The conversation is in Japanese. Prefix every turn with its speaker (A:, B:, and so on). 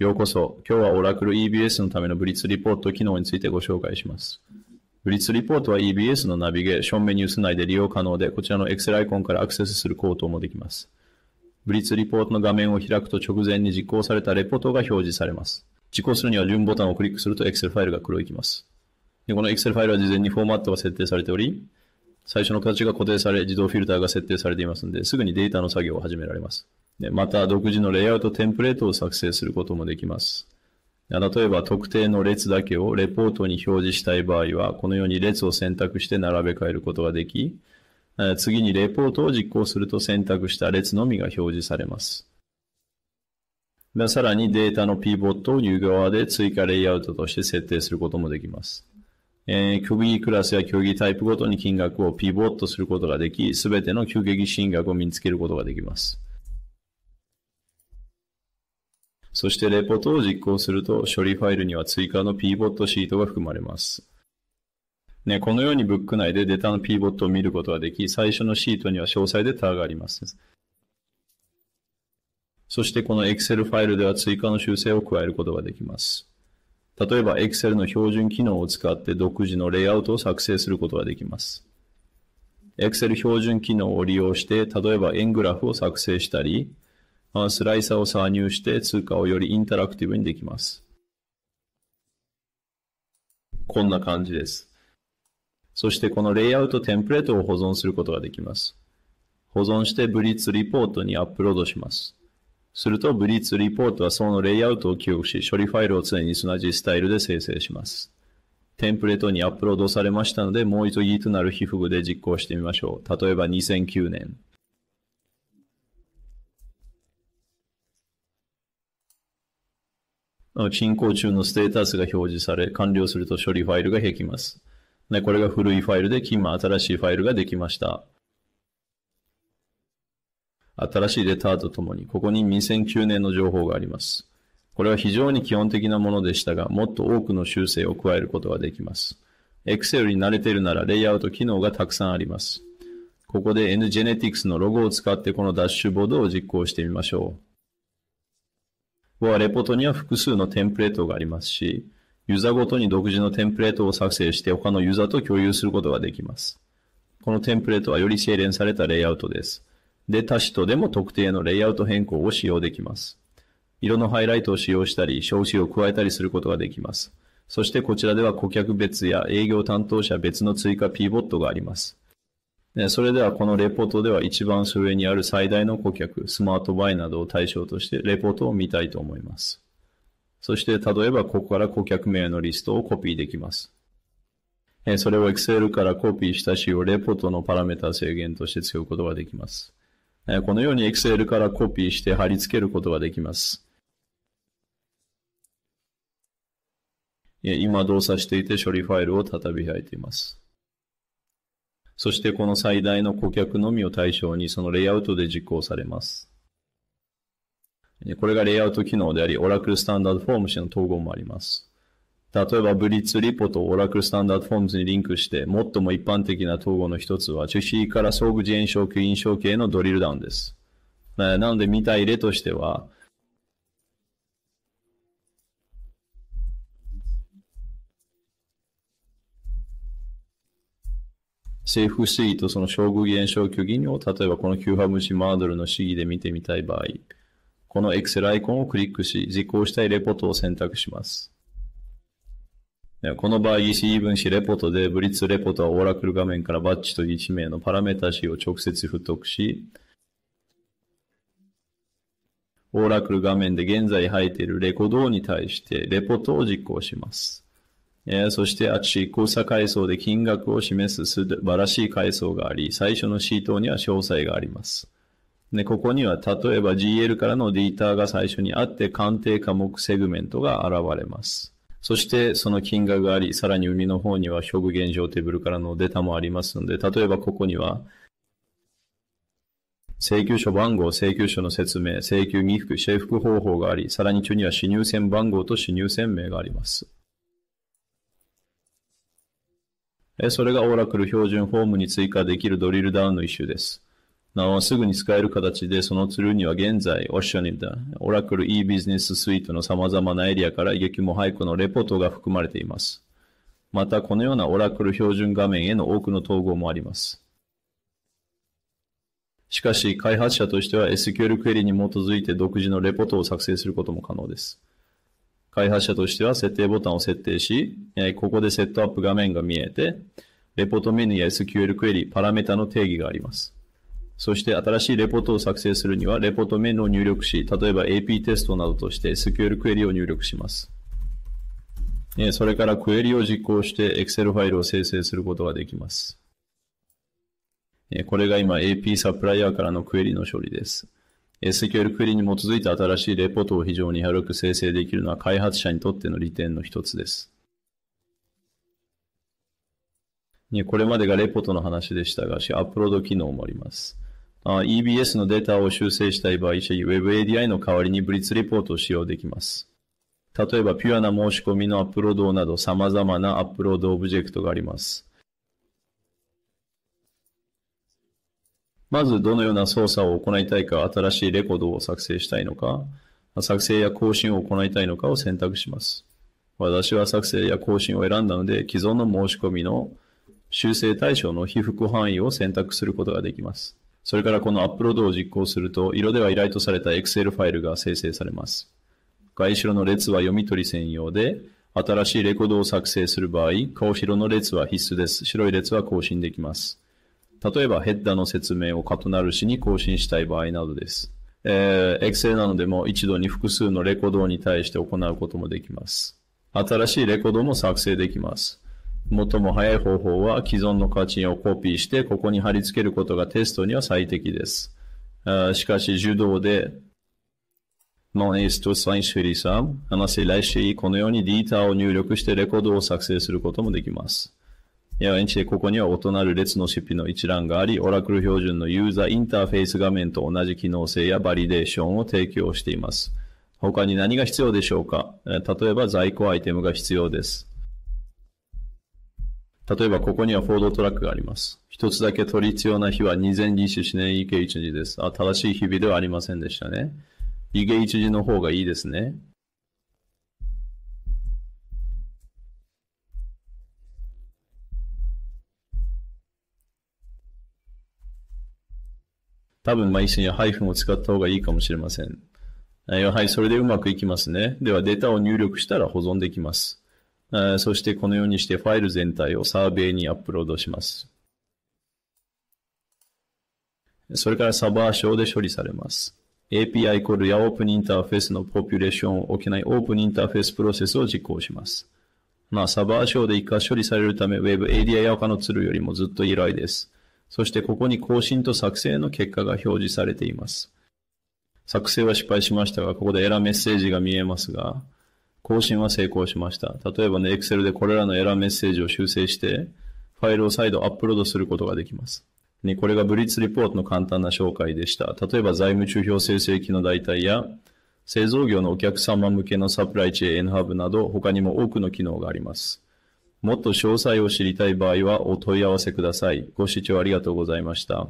A: ようこそ。今日は Oracle EBS のためのブリッツリポート機能についてご紹介します。ブリッツリポートは EBS のナビゲーションメニュース内で利用可能で、こちらの Excel アイコンからアクセスする行動もできます。ブリッツリポートの画面を開くと直前に実行されたレポートが表示されます。実行するには順ボタンをクリックすると Excel ファイルが黒いきます。でこの Excel ファイルは事前にフォーマットが設定されており、最初の形が固定され、自動フィルターが設定されていますので、すぐにデータの作業を始められます。また、独自のレイアウトテンプレートを作成することもできます。例えば、特定の列だけをレポートに表示したい場合は、このように列を選択して並べ替えることができ、次にレポートを実行すると選択した列のみが表示されます。さらにデータの p ボットを右側で追加レイアウトとして設定することもできます。えー、競技クラスや競技タイプごとに金額を p ボットすることができ、すべての急激進学を見つけることができます。そしてレポートを実行すると処理ファイルには追加の pbot シートが含まれます。ね、このようにブック内でデータの pbot を見ることができ、最初のシートには詳細でターがあります。そしてこの Excel ファイルでは追加の修正を加えることができます。例えば Excel の標準機能を使って独自のレイアウトを作成することができます。Excel 標準機能を利用して、例えば円グラフを作成したり、スライサーを挿入して通貨をよりインタラクティブにできます。こんな感じです。そしてこのレイアウトテンプレートを保存することができます。保存してブリッツリポートにアップロードします。するとブリッツリポートはそのレイアウトを記憶し、処理ファイルを常に同なスタイルで生成します。テンプレートにアップロードされましたので、もう一度 E となる皮膚で実行してみましょう。例えば2009年。進行中のステータスが表示され、完了すると処理ファイルができます。で、これが古いファイルで、今新しいファイルができました。新しいレターとともに、ここに2009年の情報があります。これは非常に基本的なものでしたが、もっと多くの修正を加えることができます。Excel に慣れているなら、レイアウト機能がたくさんあります。ここで NGenetics のロゴを使ってこのダッシュボードを実行してみましょう。はレポートには複数のテンプレートがありますし、ユーザーごとに独自のテンプレートを作成して他のユーザーと共有することができます。このテンプレートはより精錬されたレイアウトです。で、ー種とでも特定のレイアウト変更を使用できます。色のハイライトを使用したり、消費を加えたりすることができます。そしてこちらでは顧客別や営業担当者別の追加 p ボットがあります。それではこのレポートでは一番上にある最大の顧客、スマートバイなどを対象としてレポートを見たいと思います。そして例えばここから顧客名のリストをコピーできます。それを Excel からコピーしたしをレポートのパラメータ制限として使うことができます。このように Excel からコピーして貼り付けることができます。今動作していて処理ファイルを再び開いています。そしてこの最大の顧客のみを対象にそのレイアウトで実行されます。これがレイアウト機能であり、オラクルスタンダードフォーム氏の統合もあります。例えば、ブリッツリポとオラクルスタンダードフォームズにリンクして、最も一般的な統合の一つは、樹脂から総互自演証系、印象系のドリルダウンです。なので、見たい例としては、政府主義とその将軍現象虚偽を、例えばこのキューハムシマードルの主義で見てみたい場合、この Excel アイコンをクリックし、実行したいレポートを選択します。この場合、ECE 分子レポートで、ブリッツレポートはオーラクル画面からバッチと1名のパラメータ C を直接付得し、オーラクル画面で現在入っているレコードに対してレポートを実行します。そしてあち交差階層で金額を示す素晴らしい階層があり、最初のシートには詳細があります。でここには、例えば GL からのディータが最初にあって、鑑定科目セグメントが現れます。そしてその金額があり、さらに海の方には職現状テーブルからのデータもありますので、例えばここには、請求書番号、請求書の説明、請求未服、支付方法があり、さらに中には支入線番号と支入線名があります。それが Oracle 標準フォームに追加できるドリルダウンの一種です。なお、すぐに使える形で、そのツールには現在、オッシャニブだ、o r a e ビジネススイートの様々なエリアから激も俳句のレポートが含まれています。また、このようなオラクル標準画面への多くの統合もあります。しかし、開発者としては SQL クエリに基づいて独自のレポートを作成することも可能です。開発者としては設定ボタンを設定し、ここでセットアップ画面が見えて、レポートメニューや SQL クエリ、パラメータの定義があります。そして新しいレポートを作成するには、レポートメニューを入力し、例えば AP テストなどとして SQL クエリを入力します。それからクエリを実行して Excel ファイルを生成することができます。これが今 AP サプライヤーからのクエリの処理です。セキュアルクエリに基づいた新しいレポートを非常に軽く生成できるのは開発者にとっての利点の一つです。これまでがレポートの話でしたが、アップロード機能もあります。EBS のデータを修正したい場合、WebADI の代わりにブリッツレポートを使用できます。例えば、ピュアな申し込みのアップロードなど様々なアップロードオブジェクトがあります。まずどのような操作を行いたいか、新しいレコードを作成したいのか、作成や更新を行いたいのかを選択します。私は作成や更新を選んだので、既存の申し込みの修正対象の被覆範囲を選択することができます。それからこのアップロードを実行すると、色では依頼とされた Excel ファイルが生成されます。外白の列は読み取り専用で、新しいレコードを作成する場合、顔白の列は必須です。白い列は更新できます。例えばヘッダーの説明をカトナルに更新したい場合などです。えー、Excel なのでも一度に複数のレコードに対して行うこともできます。新しいレコードも作成できます。最も早い方法は既存の課金をコピーしてここに貼り付けることがテストには最適です。しかし、受動でこのようにディータを入力してレコードを作成することもできます。ややしてここには異なる列の出費の一覧があり、オラクル標準のユーザーインターフェース画面と同じ機能性やバリデーションを提供しています。他に何が必要でしょうか例えば在庫アイテムが必要です。例えばここにはフォードトラックがあります。一つだけ取り必要な日は2021年ケイ1 2です。あ、正しい日々ではありませんでしたね。ケイ1 2の方がいいですね。多分、まあ、一緒にハイフンを使った方がいいかもしれません。はい、それでうまくいきますね。では、データを入力したら保存できます。そして、このようにしてファイル全体をサーベイにアップロードします。それからサバーーで処理されます。API コールやオープンインターフェースのポピュレーションを置けないオープンインターフェースプロセスを実行します。まあ、サバーーで一括処理されるため Web ADI や他のツールよりもずっと依頼です。そしてここに更新と作成の結果が表示されています。作成は失敗しましたが、ここでエラーメッセージが見えますが、更新は成功しました。例えばね、Excel でこれらのエラーメッセージを修正して、ファイルを再度アップロードすることができます。ね、これがブリッツリポートの簡単な紹介でした。例えば財務中表生成機の代替や、製造業のお客様向けのサプライチェーンハブなど、他にも多くの機能があります。もっと詳細を知りたい場合はお問い合わせください。ご視聴ありがとうございました。